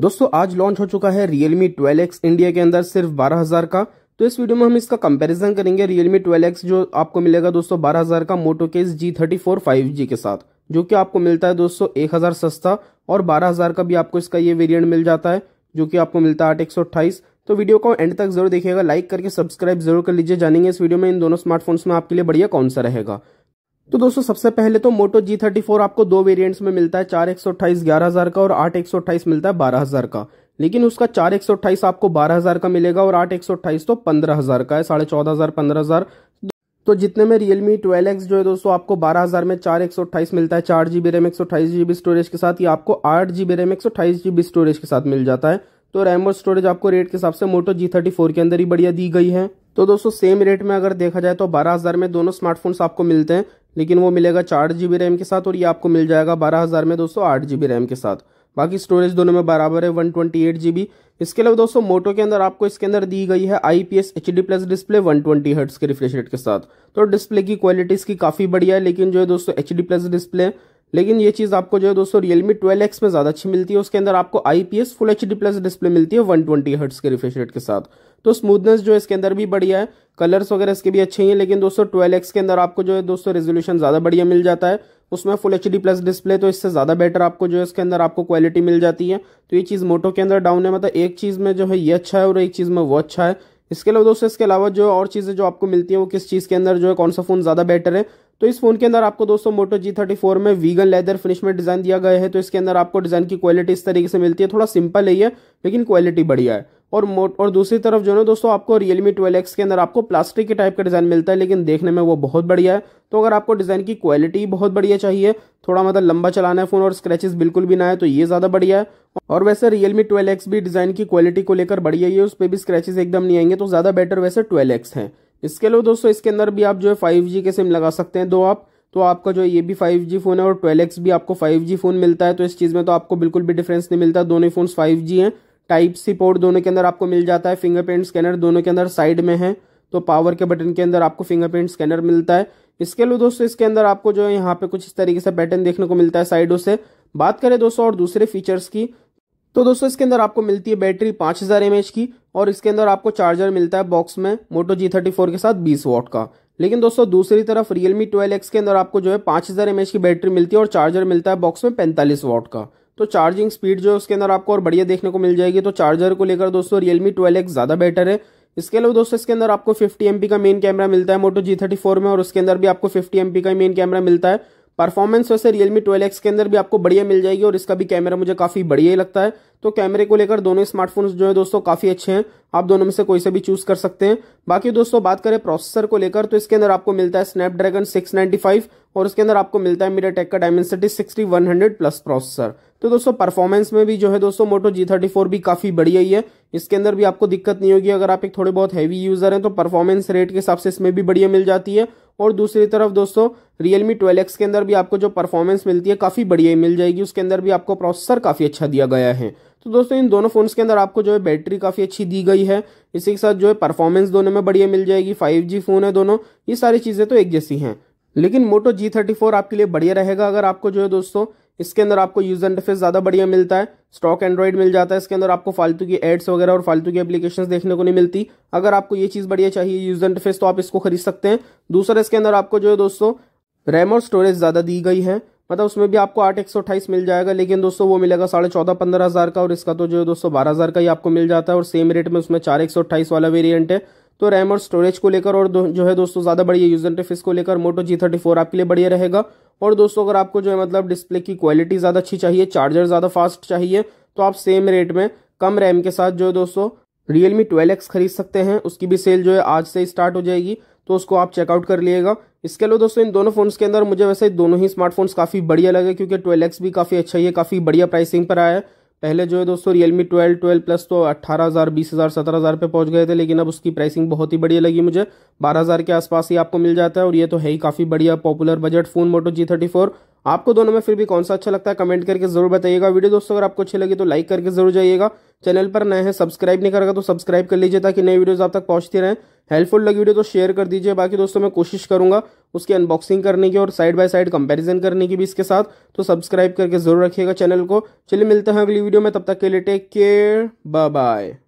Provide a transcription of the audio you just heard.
दोस्तों आज लॉन्च हो चुका है रियलमी ट्वेल्व एक्स इंडिया के अंदर सिर्फ 12000 का तो इस वीडियो में हम इसका कंपैरिजन करेंगे रियलमी ट्वेल्व एक्स जो आपको मिलेगा दोस्तों 12000 का मोटो केस जी थर्टी के साथ जो कि आपको मिलता है दोस्तों हजार सस्ता और हजार का भी आपको इसका ये वेरियंट मिल जाता है जो कि आपको मिलता है आठ तो वीडियो को एंड तक जरूर देखिएगा लाइक करके सब्सक्राइब जरूर कर लीजिए जानेंगे इस वीडियो में इन दोनों स्मार्टफोन्स में आपके लिए बढ़िया कौन सा रहेगा तो दोस्तों सबसे पहले तो मोटो जी थर्टी फोर आपको दो वेरिएंट्स में मिलता है चार एक सौ अट्ठाईस ग्यारह हजार का और आठ एक सौ अट्ठाईस मिलता है बारह हजार का लेकिन उसका चार एक सौ अट्ठाईस आपको बारह हजार का मिलेगा और आठ एक सौ अट्ठाईस तो पंद्रह हजार का है साढ़े चौदह हजार पंद्रह हजार तो जितने में Realme 12X जो है दोस्तों आपको बारह हजार में चार एक सौ अट्ठाईस मिलता है चार जीबी रैम एक सौ अट्ठाईस जीबी स्टोरेज के साथ ये आपको आठ जीबी रैम एक सौ अट्ठाईस जीबी स्टोरेज के साथ मिल जाता है तो रैम और स्टोरेज आपको रेट के हिसाब से मोटो जी थर्टी फोर के अंदर ही बढ़िया दी गई है तो दोस्तों सेम रेट में अगर देखा जाए तो बारह हजार में दोनों स्मार्टफोन्स आपको मिलते हैं लेकिन वो मिलेगा चार जी बी रैम के साथ और ये आपको मिल जाएगा बारह हज़ार में दोस्तों आठ जी बी रैम के साथ बाकी स्टोरेज दोनों में बराबर है one twenty eight G B इसके अलावा दोस्तों मोटो के अंदर आपको इसके अंदर दी गई है I P S H D plus display one twenty hertz के रिफ्रेश रेट के साथ तो डिस्प्ले की क्वालिटी इसकी काफ़ी बढ़िया है लेकिन जो है दोस्तों एच डी प्लस डिस्प्ले लेकिन ये चीज़ आपको जो है दोस्तों रियलमी ट्वेल्व एक्स में ज़्यादा अच्छी मिलती है उसके अंदर आपको I P S full H D plus display मिलती है वन ट्वेंटी हर्ट्स के रिफ्रेश रेट के साथ तो स्मूथनेस जो है इसके अंदर भी बढ़िया है कलर्स वगैरह इसके भी अच्छे हैं लेकिन दोस्तों ट्वेल्व एक्स के अंदर आपको जो है दोस्तों रेजोल्यूशन ज़्यादा बढ़िया मिल जाता है उसमें full H D plus display तो इससे ज़्यादा बेटर आपको जो है इसके अंदर आपको क्वालिटी मिल जाती है तो ये चीज़ मोटो के अंदर डाउन है मतलब एक चीज़ में जो है ये अच्छा है और एक चीज़ में वो अच्छा है इसके अलावा दोस्तों इसके अलावा जो और चीज़ें जो आपको मिलती हैं वो किस चीज़ के अंदर जो है कौन सा फ़ोन ज़्यादा बेटर है तो इस फोन के अंदर आपको दोस्तों मोटो जी थर्टी फोर में वीगन लेदर फिनिश में डिजाइन दिया गया है तो इसके अंदर आपको डिजाइन की क्वालिटी इस तरीके से मिलती है थोड़ा सिंपल है ये लेकिन क्वालिटी बढ़िया है और मोट और दूसरी तरफ जो है दोस्तों आपको रियलमी ट्वेल्व एक्स के अंदर आपको प्लास्टिक के टाइप का डिज़ाइन मिलता है लेकिन देखने में वो बहुत बढ़िया है तो अगर आपको डिज़ाइन की क्वालिटी बहुत बढ़िया चाहिए थोड़ा मतलब लंबा चलाना है फ़ोन और स्क्रेचेस बिल्कुल भी ना है तो ये ज़्यादा बढ़िया है और वैसे रियलमी ट्वेल्व एक्स भी डिज़ाइन की क्वालिटी को लेकर बढ़िया ही है उस पर भी स्क्रेचेज एकदम नहीं आएंगे तो ज़्यादा बेटर वैसे ट्वेल्व एक्स है इसके अलावा दोस्तों इसके अंदर भी आप जो है फाइव जी के सिम लगा सकते हैं दो आप तो आपका जो ये भी फाइव जी फोन है और ट्वेल्व एक्स भी आपको फाइव जी फोन मिलता है तो इस चीज़ में तो आपको बिल्कुल भी डिफरेंस नहीं मिलता दोनों फोन फाइव जी हैं टाइप सी पोर्ट दोनों के अंदर आपको मिल जाता है फिंगरप्रिंट स्कैनर दोनों के अंदर साइड में है तो पावर के बटन के अंदर आपको फिंगरप्रिंट स्कैनर मिलता है इसके अलावा दोस्तों इसके अंदर आपको जो है यहाँ पे कुछ इस तरीके से पैटर्न देखने को मिलता है साइडों से बात करें दोस्तों और दूसरे फीचर्स की तो दोस्तों इसके अंदर आपको मिलती है बैटरी 5000 हज़ार की और इसके अंदर आपको चार्जर मिलता है बॉक्स में मोटो जी थर्टी फोर के साथ 20 वॉट का लेकिन दोस्तों दूसरी तरफ Realme एक्स के अंदर आपको जो है 5000 हज़ार की बैटरी मिलती है और चार्जर मिलता है बॉक्स में पैंतालीस वॉट का तो चार्जिंग स्पीड जो है उसके अंदर आपको और बढ़िया देखने को मिल जाएगी तो चार्जर को लेकर दोस्तों Realme 12X ज़्यादा बेटर है इसके अलावा दोस्तों इसके अंदर आपको फिफ्टी एम का मेन कैमरा मिलता है मोटो जी में और उसके अंदर भी आपको फिफ्टी एम का मेन कैमरा मिलता है परफॉर्मेंस वैसे रियलमी ट्वेल्व एक्स के अंदर भी आपको बढ़िया मिल जाएगी और इसका भी कैमरा मुझे काफ़ी बढ़िया लगता है तो कैमरे को लेकर दोनों स्मार्टफोन जो है दोस्तों काफ़ी अच्छे हैं आप दोनों में से कोई से भी चूज कर सकते हैं बाकी दोस्तों बात करें प्रोसेसर को लेकर तो इसके अंदर आपको मिलता है स्नैपड्रैगन 695 और इसके अंदर आपको मिलता है मीडिया टेक का डायमेंसिटी सिक्सटी प्लस प्रोसेसर तो दोस्तों परफॉर्मेंस में भी जो है दोस्तों मोटो जी थर्टी फोर भी काफ़ी बढ़िया ही है इसके अंदर भी आपको दिक्कत नहीं होगी अगर आप एक थोड़े बहुत हैवी यूज़र हैं तो परफॉर्मेंस रेट के हिसाब से इसमें भी बढ़िया मिल जाती है और दूसरी तरफ दोस्तों रियलमी ट्वेल्व एक्स के अंदर भी आपको जो परफॉर्मेंस मिलती है काफ़ी बढ़िया मिल जाएगी उसके अंदर भी आपको प्रोसेसर काफ़ी अच्छा दिया गया है तो दोस्तों इन दोनों फ़ोन्स के अंदर आपको जो है बैटरी काफ़ी अच्छी दी गई है इसी के साथ जो है परफॉर्मेंस दोनों में बढ़िया मिल जाएगी फाइव जी फ़ोन है दोनों ये सारी चीज़ें तो एक जैसी हैं लेकिन मोटो जी थर्टी फोर आपके लिए बढ़िया रहेगा अगर आपको जो है दोस्तों इसके अंदर आपको यूज इंटरफेस ज़्यादा बढ़िया मिलता है स्टॉक एंड्रॉइड मिल जाता है इसके अंदर आपको फालतू की एड्स वगैरह और फालतू की एप्लीकेशंस देखने को नहीं मिलती अगर आपको ये चीज़ बढ़िया चाहिए यूज इंटरफेस तो आप इसको खरीद सकते हैं दूसरा इसके अंदर आपको जो है दोस्तों रैम और स्टोरेज ज़्यादा दी गई है मतलब उसमें भी आपको आठ एक सौ अट्ठाईस मिल जाएगा लेकिन दोस्तों वो मिलेगा साढ़े चौदह पंद्रह हज़ार का और इसका तो जो दोस्तों बारह हज़ार का ही आपको मिल जाता है और सेम रेट में उसमें चार एक सौ अट्ठाईस वाला वेरियंट है तो रैम और स्टोरेज को लेकर और जो है दोस्तों ज़्यादा बढ़िया यूज इंटरफेस को लेकर मोटो जी थर्टी फोर आपके लिए बढ़िया रहेगा और दोस्तों अगर आपको जो है मतलब डिस्प्ले की क्वालिटी ज़्यादा अच्छी चाहिए चार्जर ज़्यादा फास्ट चाहिए तो आप सेम रेट में कम रैम के साथ जो है दोस्तों रियलमी ट्वेल्व एक्स खरीद सकते हैं उसकी भी सेल जो है आज से स्टार्ट हो जाएगी तो उसको आप चेकआउट कर लिएगा इसके अलावा दोस्तों इन दोनों फोन्स के अंदर मुझे वैसे दोनों ही स्मार्टफोन्स काफ़ी बढ़िया लगे क्योंकि ट्वेल्व एक्स भी काफ़ी अच्छा ही है काफ़ी बढ़िया प्राइसिंग पर आया है पहले जो है दोस्तों रियलमी ट्वेल्व ट्वेल्व प्लस तो अट्ठारह हज़ार बीस हज़ार सत्रह हज़ार पे पहुंच गए थे लेकिन अब उसकी प्राइसिंग बहुत ही बढ़िया लगी मुझे बारह हज़ार के आसपास ही आपको मिल जाता है और ये तो है ही काफ़ी बढ़िया popular budget phone Moto G thirty four आपको दोनों में फिर भी कौन सा अच्छा लगता है कमेंट करके जरूर बताइएगा वीडियो दोस्तों अगर आपको अच्छी लगी तो लाइक करके जरूर जाइएगा चैनल पर नए हैं सब्सक्राइब नहीं करेगा तो सब्सक्राइब कर लीजिए ताकि नए वीडियोज आप तक पहुंचती रहें हेल्पफुल लगी वीडियो तो शेयर कर दीजिए बाकी दोस्तों मैं कोशिश करूंगा उसकी अनबॉक्सिंग करने की और साइड बाय साइड कंपैरिजन करने की भी इसके साथ तो सब्सक्राइब करके जरूर रखिएगा चैनल को चलिए मिलते हैं अगली वीडियो में तब तक के लिए टेक केयर बाय बाय